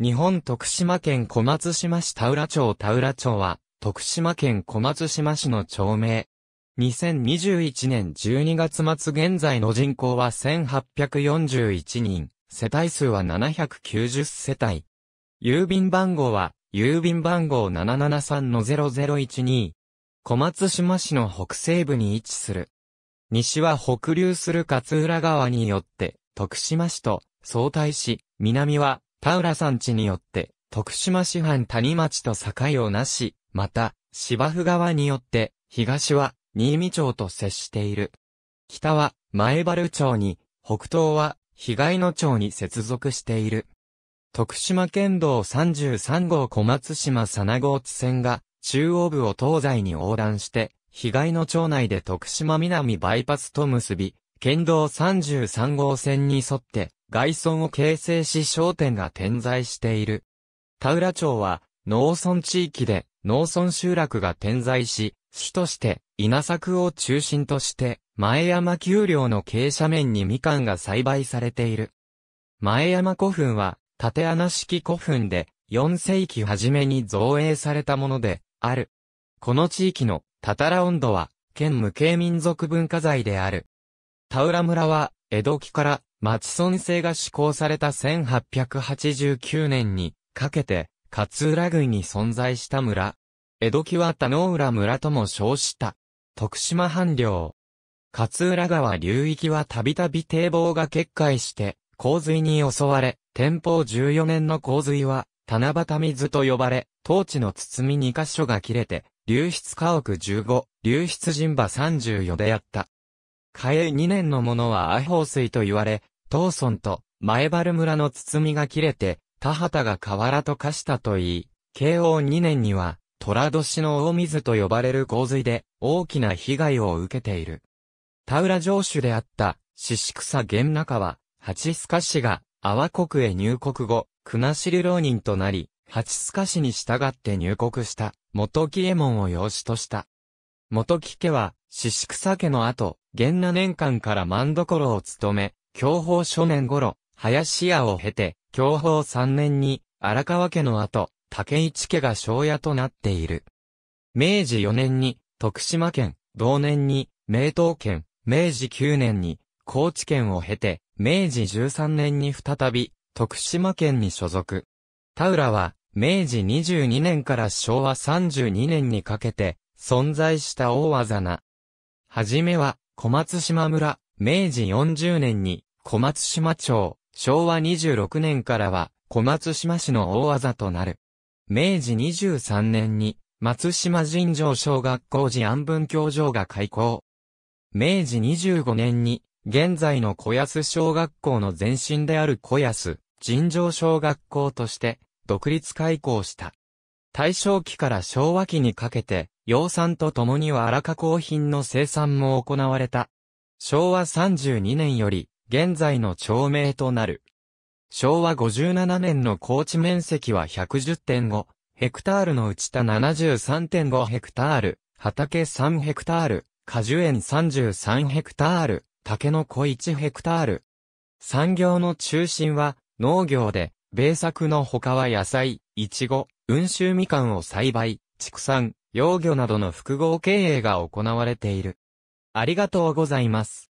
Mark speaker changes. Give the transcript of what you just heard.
Speaker 1: 日本徳島県小松島市田浦町田浦町は、徳島県小松島市の町名。2021年12月末現在の人口は1841人、世帯数は790世帯。郵便番号は、郵便番号773-0012。小松島市の北西部に位置する。西は北流する勝浦川によって、徳島市と相対し、南は田浦山地によって、徳島市藩谷町と境をなし、また、芝生川によって、東は、新見町と接している。北は、前原町に、北東は、被害野町に接続している。徳島県道33号小松島佐号地線が、中央部を東西に横断して、被害の町内で徳島南バイパスと結び、県道33号線に沿って、外村を形成し商店が点在している。田浦町は農村地域で農村集落が点在し、主として稲作を中心として前山丘陵の傾斜面にみかんが栽培されている。前山古墳は縦穴式古墳で4世紀初めに造営されたものである。この地域のタタラ温度は県無形民族文化財である。田浦村は江戸期から町村制が施行された1889年にかけて勝浦郡に存在した村。江戸期は田野浦村とも称した。徳島藩領。勝浦川流域はたびたび堤防が決壊して洪水に襲われ、天保14年の洪水は七夕水と呼ばれ、当地の包み2箇所が切れて、流出家屋15、流出人馬34であった。嘉永2年のものは愛宝水と言われ、東村と前原村の包みが切れて、田畑が河原と化したといい、慶応2年には、虎年の大水と呼ばれる洪水で大きな被害を受けている。田浦城主であった獅子草源中は、八須賀氏が阿波国へ入国後、国後浪人となり、八須賀氏に従って入国した元木右衛門を養子とした。元木家は四宿酒の後、元那年間から万所を務め、教法初年頃、林家を経て、教法三年に、荒川家の後、竹市家が庄屋となっている。明治4年に、徳島県、同年に、明東県、明治9年に、高知県を経て、明治13年に再び、徳島県に所属。田浦は、明治22年から昭和32年にかけて、存在した大技な、はじめは、小松島村、明治40年に、小松島町、昭和26年からは、小松島市の大技となる。明治23年に、松島尋常小学校寺安文教場が開校。明治25年に、現在の小安小学校の前身である小安、尋常小学校として、独立開校した。大正期から昭和期にかけて、養蚕とともには荒加工品の生産も行われた。昭和32年より、現在の町名となる。昭和57年の高地面積は110.5ヘクタールのうちた73.5ヘクタール、畑3ヘクタール、果樹園33ヘクタール、竹の子1ヘクタール。産業の中心は農業で、米作の他は野菜、いちご、温州みかんを栽培、畜産、養魚などの複合経営が行われている。ありがとうございます。